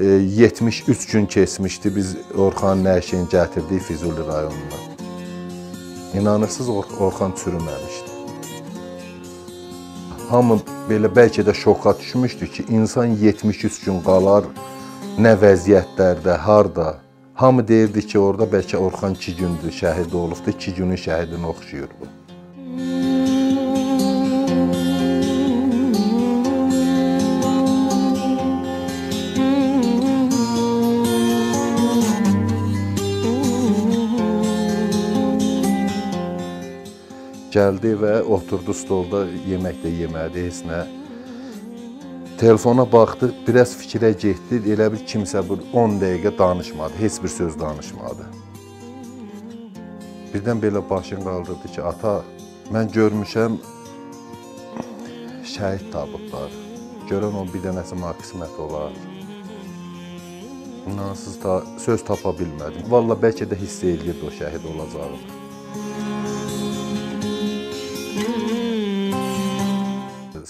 73 e, gün keçmişdi biz Orxan Nəşin gətirdik Füzuli rayonuna. İnanırsız Or Orxan çürüməmişdi. Hamı belə bəlkə də şoka düşmüşdü ki, insan 73 gün qalar nə vəziyyətlərdə, harda. Hamı deyirdi ki, orada bəlkə Orxan 2 gündür şəhid olubdu, 2 günün şəhidinə oxşayır bu. Gəldi və oturdu stolda, yemək də yemədi, heç nə. Telefona baxdı, biraz fikrə getdi. Elə bil kimsə bu 10 dəqiqə danışmadı, heç bir söz danışmadı. Birdən belə başını qaldırdı ki, ata, mən görmüşəm şəhid tabutlar. Görən o bir dənəsi mənə qismət olar. İnansız da söz tapa bilmədim. Valla bəlkə də hiss edirdi o şəhid olacağını.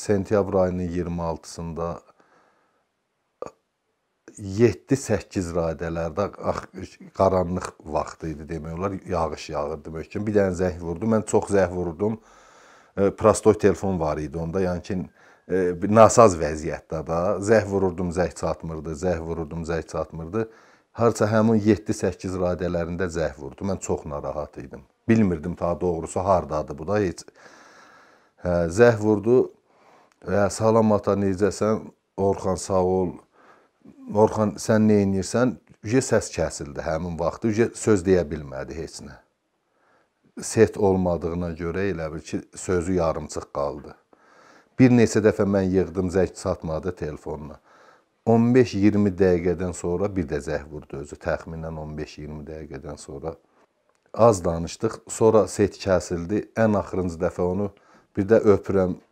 sentyabr ayının 26-sında 7-8 radələrdə ax, qaranlıq vaxtı idi demək olar, yağış yağırdı möhkəm. Bir dənə zəng vurdu. Mən çox zəng vurdum. E, prostoy telefon var idi onda, yəni ki e, nasaz vəziyyətdə də zəng vururdum, zəng çatmırdı, zəng vururdum, zəng çatmırdı. Harca həmin 7-8 radələrində zəng vurdu. Mən çox narahat idim. Bilmirdim ta doğrusu hardadır bu da heç. Hə, e, zəng vurdu. Və salam ata necəsən? Orxan sağ ol. Orxan sən nə edirsən? Ücə səs kəsildi həmin vaxtı. Ücə söz deyə bilmədi heç nə. Set olmadığına görə elə bil ki, sözü yarımçıq qaldı. Bir neçə dəfə mən yığdım, zəng çatmadı telefonla. 15-20 dəqiqədən sonra bir də zəng vurdu özü. Təxminən 15-20 dəqiqədən sonra az danışdıq. Sonra set kəsildi. Ən axırıncı dəfə onu bir də öpürəm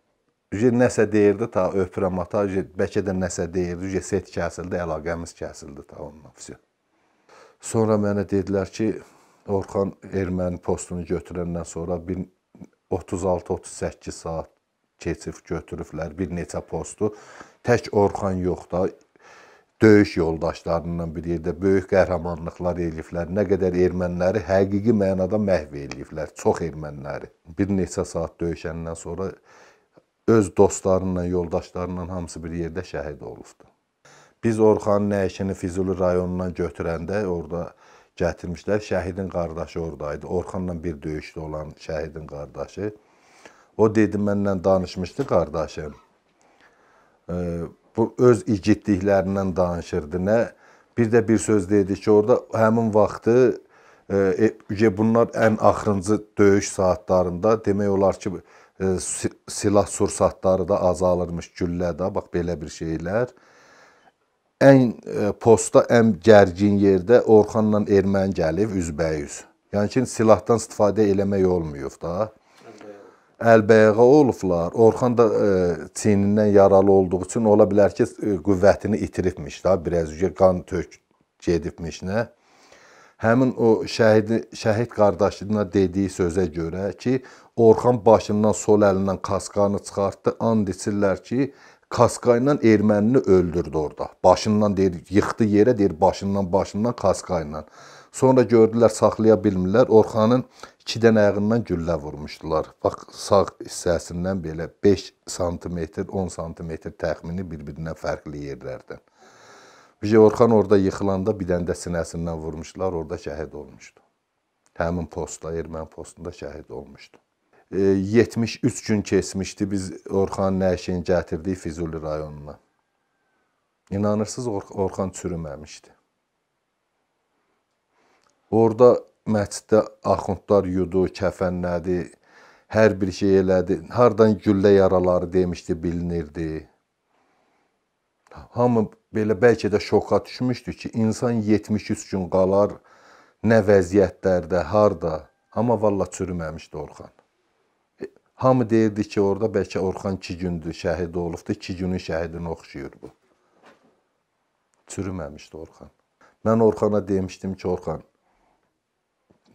nəsə deyirdi ta öprəmata, bəlkə də nəsə deyirdi, set kəsildi, əlaqəmiz kəsildi ta onunla. Vəsə. Sonra mənə dedilər ki, Orxan erməni postunu götürəndən sonra 36-38 saat keçib götürüblər bir neçə postu. Tək Orxan yox da döyüş yoldaşlarından bir yerdə böyük qəhrəmanlıqlar eləyiblər. Nə qədər erməniləri həqiqi mənada məhv eləyiblər, çox erməniləri. Bir neçə saat döyüşəndən sonra öz dostlarınla, yoldaşlarınla hamısı bir yerdə şəhid olubdu. Biz Orxanın nəyişini Füzuli rayonuna götürəndə orada gətirmişlər. Şəhidin qardaşı oradaydı. Orxanla bir döyüşdə olan şəhidin qardaşı. O dedi, mənlə danışmışdı qardaşım. E, bu öz igidliklərindən danışırdı. Nə bir də bir söz dedi ki, orada həmin vaxtı e, e bunlar ən axırıncı döyüş saatlarında demək olar ki, E, silah sursatları da azalırmış güllə də, bax belə bir şeylər. Ən e, postda ən gərgin yerdə Orxanla erməni gəlib üzbəyüz. Yəni ki, silahdan istifadə eləmək olmuyub da. Əlbəyağa olublar. Orxan da ə, e, çiynindən yaralı olduğu üçün ola bilər ki, ə, qüvvətini itiribmiş da, biraz qan tök gedibmiş nə həmin o şəhidi şəhid qardaşına dediyi sözə görə ki, Orxan başından sol əlindən kaskanı çıxartdı, and içirlər ki, kaska ilə ermənini öldürdü orada. Başından deyir, yıxdı yerə, deyir başından, başından kaska ilə. Sonra gördülər saxlaya bilmirlər. Orxanın 2 dənə ayağından güllə vurmuşdular. Bax sağ hissəsindən belə 5 sm, 10 sm təxmini bir-birindən fərqli yerlərdən. Orxan orada yıxılanda biləndə sinəsindən vurmuşdular, orada şəhid olmuşdu. Həmin postda, erməni postunda şəhid olmuşdu. E, 73 gün keçmişdi biz Orxan nəşini gətirdik Füzuli rayonuna. İnanırsız Or Orxan çürüməmişdi. Orada məsciddə axundlar yudu, kəfənlədi, hər bir şey elədi. Hardan güllə yaraları demişdi, bilinirdi. Hamı belə bəlkə də şoka düşmüşdü ki, insan 73 gün qalar nə vəziyyətlərdə, harda. Amma valla çürüməmişdi Orxan. E, hamı deyirdi ki, orada bəlkə Orxan 2 gündür şəhid olubdu, 2 günün şəhidinə oxşuyur bu. Çürüməmişdi Orxan. Mən Orxana demişdim ki, Orxan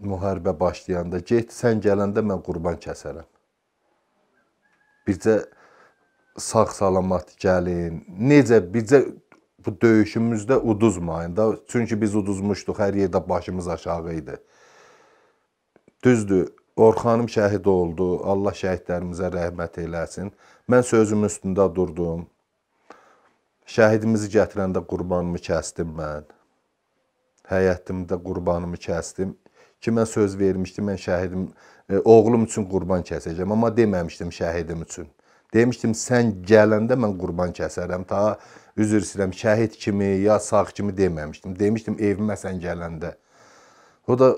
müharibə başlayanda get, sən gələndə mən qurban kəsərəm. Bircə sağ-salamat gəlin. Necə bizə bu döyüşümüzdə uduzmayın da, çünki biz uduzmuşduq, hər yerdə başımız aşağı idi. Düzdür, Orxanım şəhid oldu. Allah şəhidlərimizə rəhmət eləsin. Mən sözümün üstündə durdum. Şəhidimizi gətirəndə qurbanımı kəsdim mən. Həyətimdə qurbanımı kəsdim ki, mən söz vermişdim, mən şəhidim e, oğlum üçün qurban kəsəcəm, amma deməmişdim şəhidim üçün. Demişdim, sən gələndə mən qurban kəsərəm. Ta üzr istəyirəm, şəhid kimi, ya sağ kimi deməmişdim. Demişdim, evimə sən gələndə. O da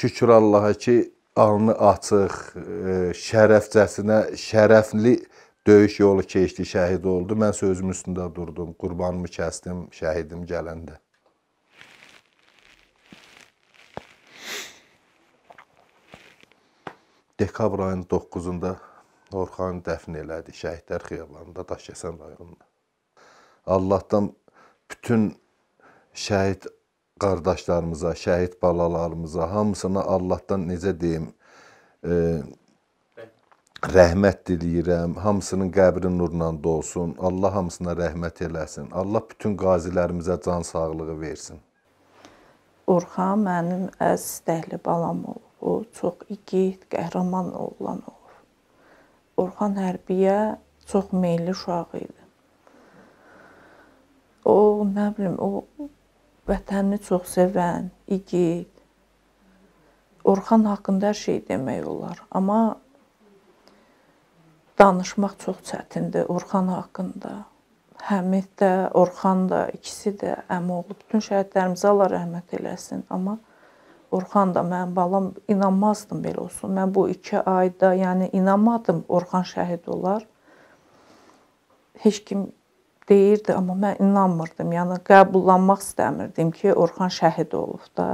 şükür Allaha ki, alnı açıq, e, şərəfcəsinə, şərəfli döyüş yolu keçdi, şəhid oldu. Mən sözümün üstündə durdum, qurbanımı kəsdim, şəhidim gələndə. Dekabr ayının 9-unda Orxan dəfn elədi Şəhidlər Xiyabanda, Daşkəsən rayonunda. Allahdan bütün şəhid qardaşlarımıza, şəhid balalarımıza, hamısına Allahdan necə deyim, e, rəhmət diləyirəm. Hamısının qəbri nurla dolsun. Allah hamısına rəhmət eləsin. Allah bütün qazilərimizə can sağlığı versin. Orxan mənim əziz dəhli balam olub. O çox igid, qəhrəman oğlan olub. Orxan hərbiyə çox meylli uşaq idi. O, nə bilim, o vətənini çox sevən, igid. Orxan haqqında hər şey demək olar, amma danışmaq çox çətindir Orxan haqqında. Həmid də, Orxan da, ikisi də əmi olub. Bütün şəhidlərimizə Allah rəhmət eləsin, amma Orxan da mənim balam inanmazdım belə olsun. Mən bu 2 ayda, yəni inanmadım Orxan şəhid olar. Heç kim deyirdi, amma mən inanmırdım. Yəni qəbullanmaq istəmirdim ki, Orxan şəhid olub da.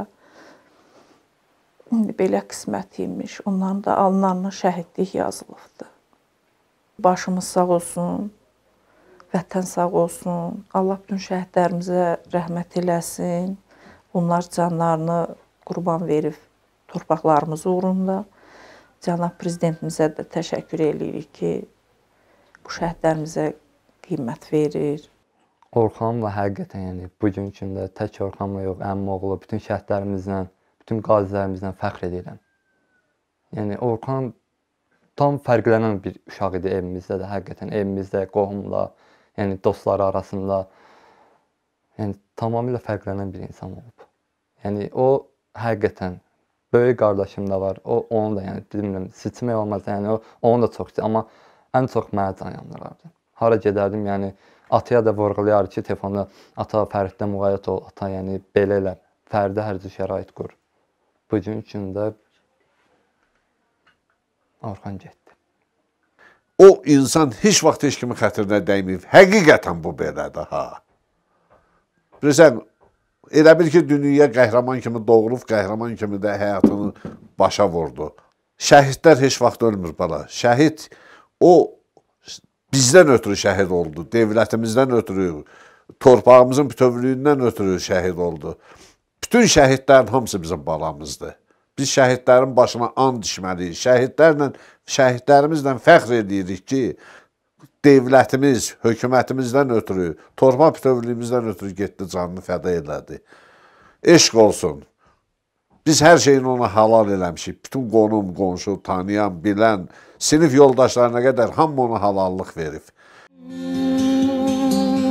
İndi belə qismət imiş. Onların da alınlarına şəhidlik yazılıbdı. Başımız sağ olsun. Vətən sağ olsun. Allah bütün şəhidlərimizə rəhmət eləsin. Onlar canlarını qurban verib torpaqlarımız uğrunda. Cənab prezidentimizə də təşəkkür eləyirik ki, bu şəhidlərimizə qiymət verir. Orxanla həqiqətən, yəni bu gün gündə tək Orxanla yox, əmim oğlu, bütün şəhidlərimizlə, bütün qazilərimizlə fəxr edirəm. Yəni Orxan tam fərqlənən bir uşaq idi evimizdə də, həqiqətən evimizdə, qohumla, yəni dostları arasında yəni tamamilə fərqlənən bir insan olub. Yəni o həqiqətən böyük qardaşım da var. O onu da yəni bilmirəm, seçmək olmaz. Yəni o onu da çox, amma ən çox mənə can yanırdı. Hara gedərdim, yəni ataya da vurğulayardı ki, telefonda ata Fəriddə müğayiət ol, ata yəni belə elə Fəridə hər cür şərait qur. Bu gün üçün də Orxan getdi. O insan heç vaxt heç kimin xətrinə dəyməyib. Həqiqətən bu belədir ha. Bilirsən, Elə bil ki, dünyaya qəhrəman kimi doğulub, qəhrəman kimi də həyatını başa vurdu. Şəhidlər heç vaxt ölmür bala. Şəhid o bizdən ötürü şəhid oldu, dövlətimizdən ötürü, torpağımızın bütövlüyündən ötürü şəhid oldu. Bütün şəhidlərin hamısı bizim balamızdır. Biz şəhidlərin başına and düşməliyik. Şəhidlərlə, şəhidlərimizlə fəxr edirik ki, devlətimiz, hökumətimizdən ötürü, torma bütövlüyümüzdən ötürü getdi canını fəda elədi. Eşq olsun. Biz hər şeyini ona halal eləmişik. Bütün qonum, qonşu, tanıyan, bilən, sinif yoldaşlarına qədər hamı ona halallıq verib. Müzik